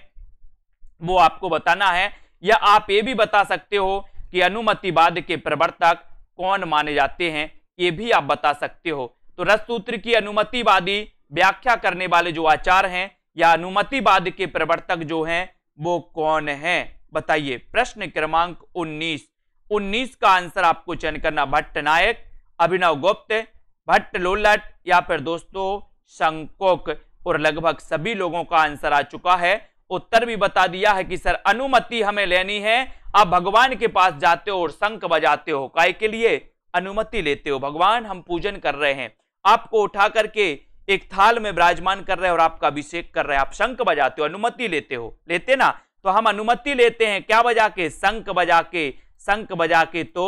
वो आपको बताना है या आप ये भी बता सकते हो कि अनुमतिवाद के प्रवर्तक कौन माने जाते हैं ये भी आप बता सकते हो तो सूत्र की अनुमतिवादी व्याख्या करने वाले जो आचार हैं या अनुमतिवाद के प्रवर्तक जो हैं वो कौन है बताइए प्रश्न क्रमांक उन्नीस उन्नीस का आंसर आपको चयन करना भट्ट नायक अभिनव गुप्त भट्ट लोलट या फिर दोस्तों शंकोक और लगभग सभी लोगों का आंसर आ चुका है उत्तर भी बता दिया है कि सर अनुमति हमें लेनी है आप भगवान के पास जाते हो और शंख बजाते हो काय के लिए अनुमति लेते हो भगवान हम पूजन कर रहे हैं आपको उठा करके एक थाल में विराजमान कर रहे हैं और आपका अभिषेक कर रहे हैं आप शंख बजाते हो अनुमति लेते हो लेते ना तो हम अनुमति लेते हैं क्या बजा के शंख बजा के संक बजा के तो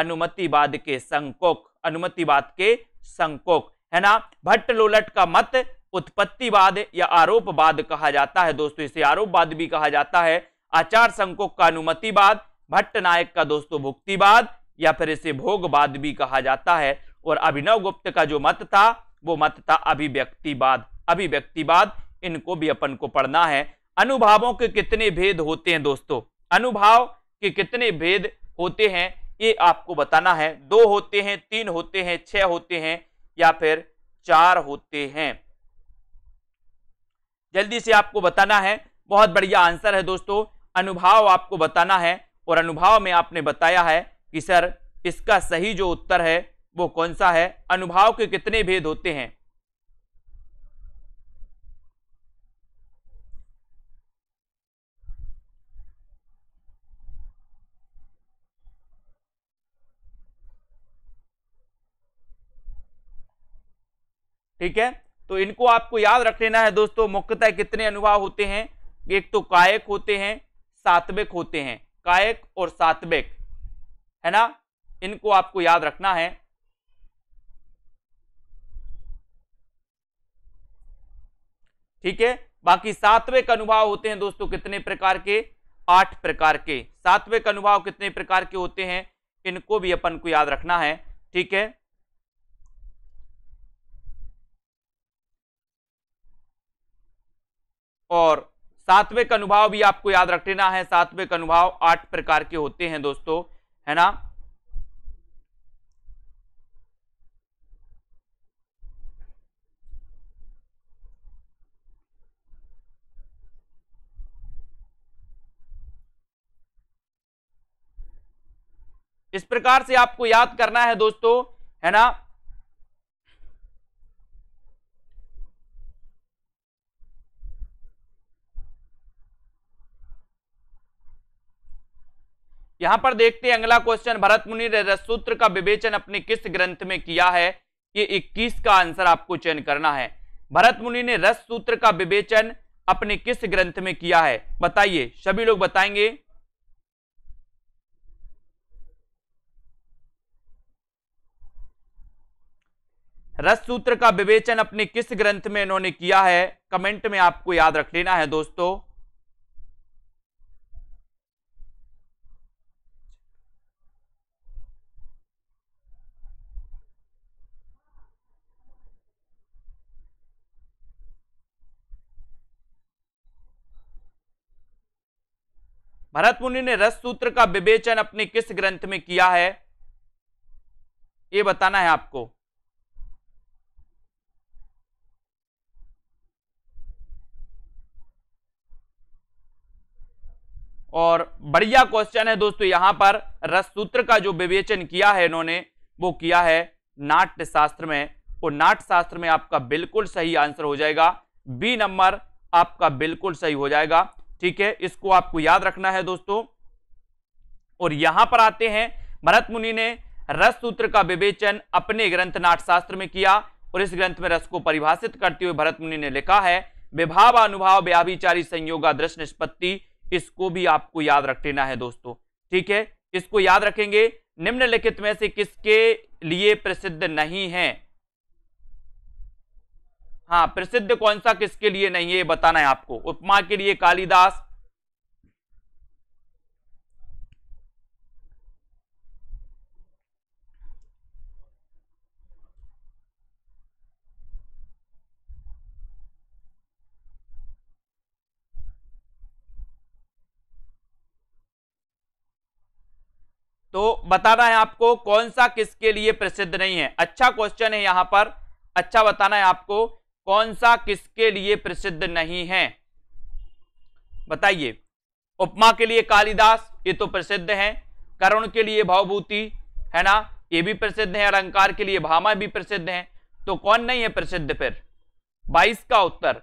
अनुमतिवाद के संकोक अनुमतिवाद के संकोक है ना भट्ट लोलट का मत उत्पत्तिवाद या आरोपवाद कहा जाता है दोस्तों इसे आरोपवाद भी कहा जाता है आचार संकोक का अनुमतिवाद भट्ट नायक का दोस्तों भुक्तिवाद या फिर इसे भोगवाद भी कहा जाता है और अभिनव गुप्त का जो मत था वो मत था अभिव्यक्तिवाद अभिव्यक्तिवाद इनको भी अपन को पढ़ना है अनुभावों के कितने भेद होते हैं दोस्तों अनुभाव कि कितने भेद होते हैं ये आपको बताना है दो होते हैं तीन होते हैं छह होते हैं या फिर चार होते हैं जल्दी से आपको बताना है बहुत बढ़िया आंसर है दोस्तों अनुभाव आपको बताना है और अनुभाव में आपने बताया है कि सर इसका सही जो उत्तर है वो कौन सा है अनुभाव के कितने भेद होते हैं ठीक है तो इनको आपको याद रख लेना है दोस्तों मुख्यतः कितने अनुभाव होते हैं एक तो कायक होते हैं सात्विक होते हैं कायक और सात्विक है ना इनको आपको याद रखना है ठीक है बाकी सातवें अनुभव होते हैं दोस्तों कितने प्रकार के आठ प्रकार के सातवें अनुभव कितने प्रकार के होते हैं इनको भी अपन को याद रखना है ठीक है और सातवें का अनुभाव भी आपको याद रख लेना है सातवें का अनुभाव आठ प्रकार के होते हैं दोस्तों है ना इस प्रकार से आपको याद करना है दोस्तों है ना यहां पर देखते हैं अगला क्वेश्चन भरत मुनि ने रसूत्र का विवेचन अपने किस ग्रंथ में किया है ये 21 का आंसर आपको चयन करना है भरत मुनि ने रस सूत्र का विवेचन अपने किस ग्रंथ में किया है बताइए सभी लोग बताएंगे रस सूत्र का विवेचन अपने किस ग्रंथ में इन्होंने किया है कमेंट में आपको याद रख लेना है दोस्तों भरत मुनि ने रस सूत्र का विवेचन अपने किस ग्रंथ में किया है ये बताना है आपको और बढ़िया क्वेश्चन है दोस्तों यहां पर रस सूत्र का जो विवेचन किया है इन्होंने वो किया है नाट्य शास्त्र में वो नाट्य शास्त्र में आपका बिल्कुल सही आंसर हो जाएगा बी नंबर आपका बिल्कुल सही हो जाएगा ठीक है इसको आपको याद रखना है दोस्तों और यहां पर आते हैं भरत मुनि ने रस सूत्र का विवेचन अपने ग्रंथ नाटशास्त्र में किया और इस ग्रंथ में रस को परिभाषित करते हुए भरत मुनि ने लिखा है विभाव अनुभाव व्याभिचारी संयोगा दृश्य निष्पत्ति इसको भी आपको याद रख लेना है दोस्तों ठीक है इसको याद रखेंगे निम्नलिखित में से किसके लिए प्रसिद्ध नहीं है हाँ प्रसिद्ध कौन सा किसके लिए नहीं है बताना है आपको उपमा के लिए कालिदास तो बताना है आपको कौन सा किसके लिए प्रसिद्ध नहीं है अच्छा क्वेश्चन है यहां पर अच्छा बताना है आपको कौन सा किसके लिए प्रसिद्ध नहीं है बताइए उपमा के लिए कालिदास ये तो प्रसिद्ध है करुण के लिए भावभूति है ना ये भी प्रसिद्ध है अलंकार के लिए भामा भी प्रसिद्ध है तो कौन नहीं है प्रसिद्ध फिर 22 का उत्तर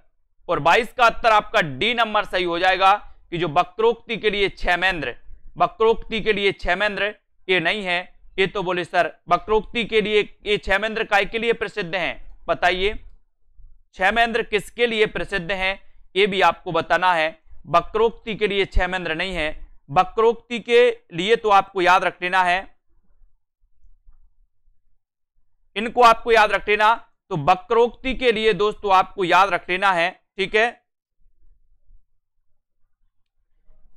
और 22 का उत्तर आपका डी नंबर सही हो जाएगा कि जो वक्रोक्ति के लिए छमेंद्र वक्रोक्ति के लिए छमेंद्र ये नहीं है ये तो बोले सर वक्रोक्ति के लिए ये क्षेमेंद्र काय के लिए प्रसिद्ध हैं बताइए महेंद्र किसके लिए प्रसिद्ध हैं ये भी आपको बताना है बक्रोक्ति के लिए छमेंद्र नहीं है बक्रोक्ति के लिए तो आपको याद रख लेना है इनको आपको याद रख लेना तो बक्रोक्ति के लिए दोस्तों आपको याद रख लेना है ठीक है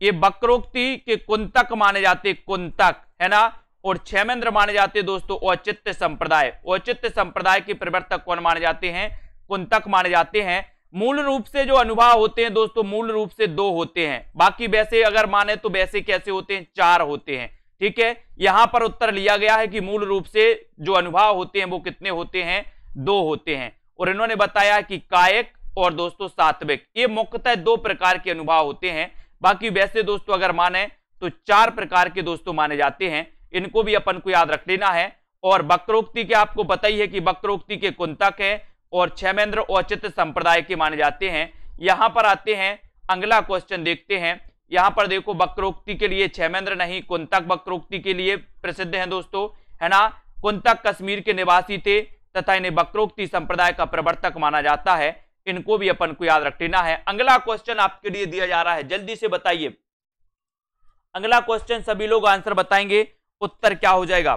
ये बक्रोक्ति के कुंतक माने जाते कुंतक है ना और महेंद्र माने जाते दोस्तों औचित्य संप्रदाय औचित्य संप्रदाय के प्रवर्तक कौन माने जाते हैं कुंतक माने जाते हैं मूल रूप से जो अनुभाव होते हैं दोस्तों मूल रूप से दो होते हैं बाकी वैसे अगर माने तो वैसे कैसे होते हैं चार होते हैं ठीक है यहां पर उत्तर लिया गया है कि मूल रूप से जो अनुभाव होते हैं वो कितने होते हैं दो होते हैं और इन्होंने बताया कि कायक और दोस्तों सात्विक ये मुख्यतः दो प्रकार के अनुभाव होते हैं बाकी वैसे दोस्तों अगर माने तो चार प्रकार के दोस्तों माने जाते हैं इनको भी अपन को याद रख लेना है और वक्रोक्ति के आपको बताइए कि वक्रोक्ति के कुंतक है और छमेंद्र औचित्य संप्रदाय के माने जाते हैं यहां पर आते हैं अगला क्वेश्चन देखते हैं यहां पर देखो वक्रोक्ति के लिए छमेंद्र नहीं कुंतक वक्रोक्ति के लिए प्रसिद्ध हैं दोस्तों है ना कुंतक कश्मीर के निवासी थे तथा इन्हें वक्रोक्ति संप्रदाय का प्रवर्तक माना जाता है इनको भी अपन को याद रख लेना है अगला क्वेश्चन आपके लिए दिया जा रहा है जल्दी से बताइए अगला क्वेश्चन सभी लोग आंसर बताएंगे उत्तर क्या हो जाएगा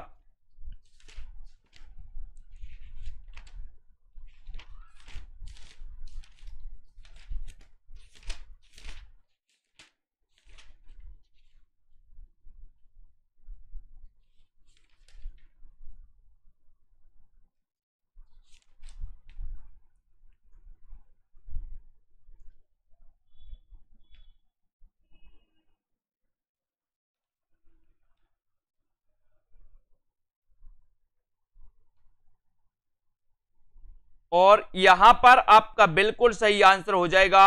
और यहां पर आपका बिल्कुल सही आंसर हो जाएगा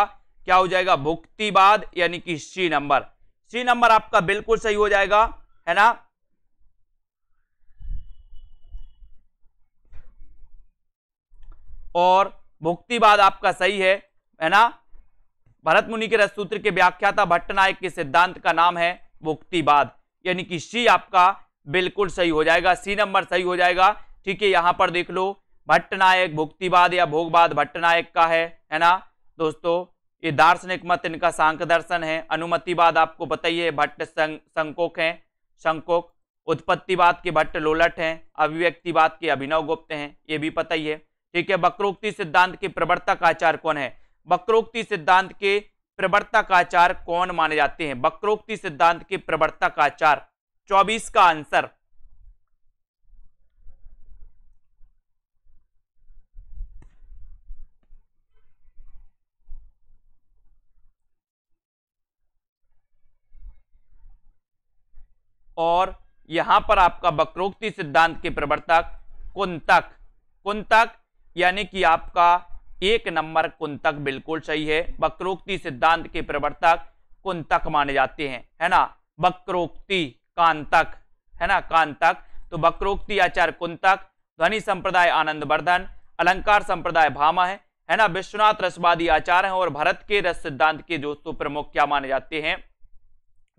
क्या हो जाएगा भुक्तिवाद यानी कि सी नंबर सी नंबर आपका बिल्कुल सही हो जाएगा है ना और भुक्तिवाद आपका सही है है ना भरत मुनि के रसूत्र के व्याख्याता नायक के सिद्धांत का नाम है भुक्तिवाद यानी कि सी आपका बिल्कुल सही हो जाएगा सी नंबर सही हो जाएगा ठीक है यहां पर देख लो भट्टनायक भुक्तिवाद या भोगवाद भट्टनायक का है है ना दोस्तों ये दार्शनिक मत इनका सांख दर्शन है अनुमतिवाद आपको बताइए भट्ट संकोक हैं संकोक उत्पत्तिवाद के भट्ट लोलट हैं अभिव्यक्तिवाद के अभिनव गुप्त हैं ये भी पता ही है ठीक है वक्रोक्ति सिद्धांत के प्रवर्तक आचार्य कौन है वक्रोक्ति सिद्धांत के प्रवर्तक आचार कौन माने जाते हैं वक्रोक्ति सिद्धांत के प्रवर्तक आचार चौबीस का आंसर और यहां पर आपका वक्रोक्ति सिद्धांत के प्रवर्तक कुंतक कुंतक यानी कि आपका एक नंबर कुंतक बिल्कुल सही है वक्रोक्ति सिद्धांत के प्रवर्तक कुंतक माने जाते हैं है ना वक्रोक्ति कांतक है ना कांतक तो वक्रोक्ति आचार्य कुंतक ध्वनि संप्रदाय आनंद वर्धन अलंकार संप्रदाय भामा है है ना विश्वनाथ रसवादी आचार्य हैं और भारत के रस सिद्धांत के जो प्रमुख क्या माने जाते हैं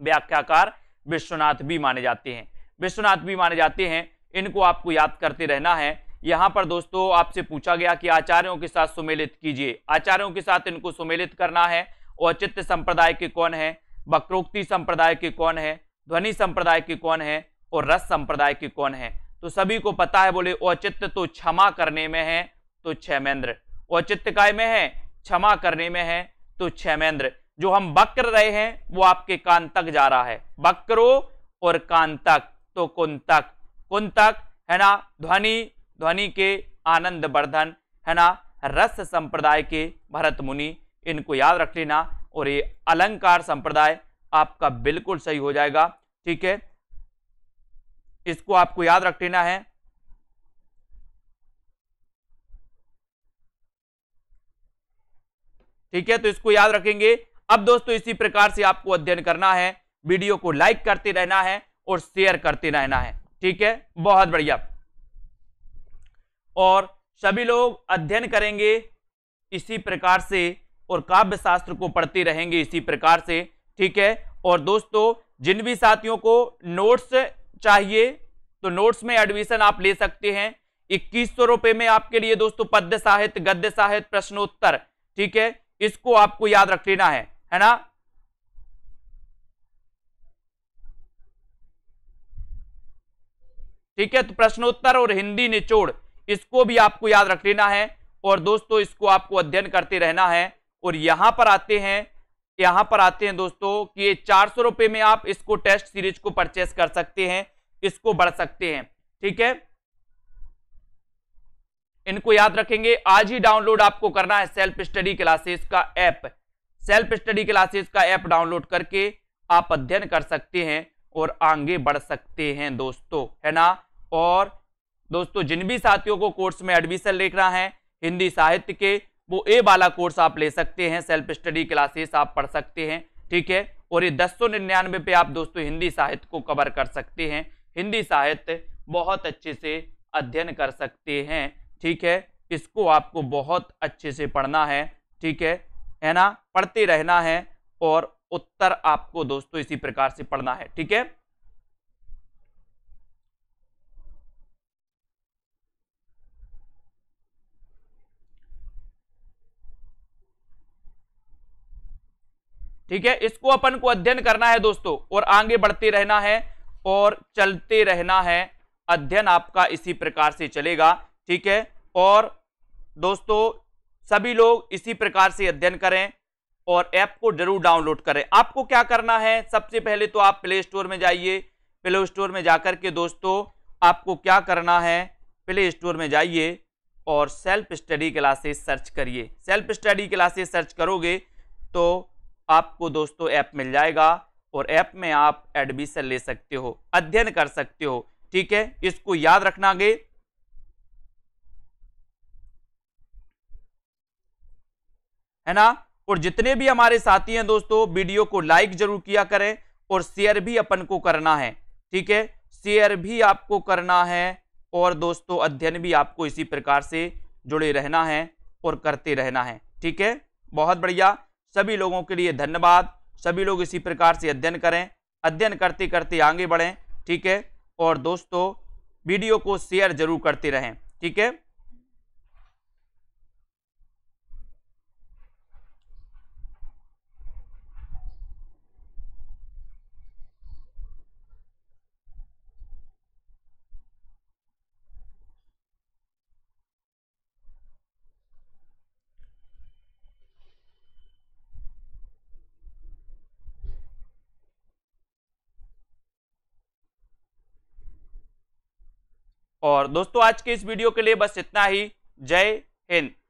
व्याख्याकार विश्वनाथ भी माने जाते हैं विश्वनाथ भी माने जाते हैं इनको आपको याद करते रहना है यहाँ पर दोस्तों आपसे पूछा गया कि आचार्यों के साथ सुमेलित कीजिए आचार्यों के साथ इनको सुमेलित करना है औचित्य संप्रदाय के कौन है वक्रोक्ति संप्रदाय के कौन है ध्वनि संप्रदाय के कौन है और रस संप्रदाय के कौन है तो सभी को पता है बोले औचित्य तो क्षमा करने में है तो क्षमेंद्र औचित्य काय में है क्षमा करने में है तो क्षमेंद्र जो हम बक रहे हैं वो आपके कान तक जा रहा है बक करो और कान तक तो कुन तक कुन तक है ना ध्वनि ध्वनि के आनंद वर्धन है ना रस संप्रदाय के भरत मुनि इनको याद रख लेना और ये अलंकार संप्रदाय आपका बिल्कुल सही हो जाएगा ठीक है इसको आपको याद रख लेना है ठीक है तो इसको याद रखेंगे अब दोस्तों इसी प्रकार से आपको अध्ययन करना है वीडियो को लाइक करते रहना है और शेयर करते रहना है ठीक है बहुत बढ़िया और सभी लोग अध्ययन करेंगे इसी प्रकार से और काव्य शास्त्र को पढ़ते रहेंगे इसी प्रकार से ठीक है और दोस्तों जिन भी साथियों को नोट्स चाहिए तो नोट्स में एडमिशन आप ले सकते हैं इक्कीस सौ रुपए में आपके लिए दोस्तों पद्य साहित्य गद्य साहित्य प्रश्नोत्तर ठीक है इसको आपको याद रख लेना है है ना ठीक है तो प्रश्नोत्तर और हिंदी निचोड़ इसको भी आपको याद रख लेना है और दोस्तों इसको आपको अध्ययन करते रहना है और यहां पर आते हैं यहां पर आते हैं दोस्तों कि ये चार सौ रुपये में आप इसको टेस्ट सीरीज को परचेस कर सकते हैं इसको बढ़ सकते हैं ठीक है इनको याद रखेंगे आज ही डाउनलोड आपको करना है सेल्फ स्टडी क्लासेस का ऐप सेल्फ स्टडी क्लासेस का ऐप डाउनलोड करके आप अध्ययन कर सकते हैं और आगे बढ़ सकते हैं दोस्तों है ना और दोस्तों जिन भी साथियों को कोर्स में एडमिशन लेना है हिंदी साहित्य के वो ए वाला कोर्स आप ले सकते हैं सेल्फ स्टडी क्लासेस आप पढ़ सकते हैं ठीक है और ये दस सौ निन्यानवे पे आप दोस्तों हिंदी साहित्य को कवर कर सकते हैं हिंदी साहित्य बहुत अच्छे से अध्ययन कर सकते हैं ठीक है इसको आपको बहुत अच्छे से पढ़ना है ठीक है है ना पढ़ते रहना है और उत्तर आपको दोस्तों इसी प्रकार से पढ़ना है ठीक है ठीक है इसको अपन को अध्ययन करना है दोस्तों और आगे बढ़ते रहना है और चलते रहना है अध्ययन आपका इसी प्रकार से चलेगा ठीक है और दोस्तों सभी लोग इसी प्रकार से अध्ययन करें और ऐप को जरूर डाउनलोड करें आपको क्या करना है सबसे पहले तो आप प्ले स्टोर में जाइए प्ले स्टोर में जाकर के दोस्तों आपको क्या करना है प्ले स्टोर में जाइए और सेल्फ स्टडी क्लासेस सर्च करिए सेल्फ स्टडी क्लासेस सर्च करोगे तो आपको दोस्तों ऐप मिल जाएगा और ऐप में आप एडमिशन ले सकते हो अध्ययन कर सकते हो ठीक है इसको याद रखना गे है ना और जितने भी हमारे साथी हैं दोस्तों वीडियो को लाइक जरूर किया करें और शेयर भी अपन को करना है ठीक है शेयर भी आपको करना है और दोस्तों अध्ययन भी आपको इसी प्रकार से जुड़े रहना है और करते रहना है ठीक है बहुत बढ़िया सभी लोगों के लिए धन्यवाद सभी लोग इसी प्रकार से अध्ययन करें अध्ययन करते करते आगे बढ़ें ठीक है और दोस्तों वीडियो को शेयर जरूर करते रहें ठीक है और दोस्तों आज के इस वीडियो के लिए बस इतना ही जय हिंद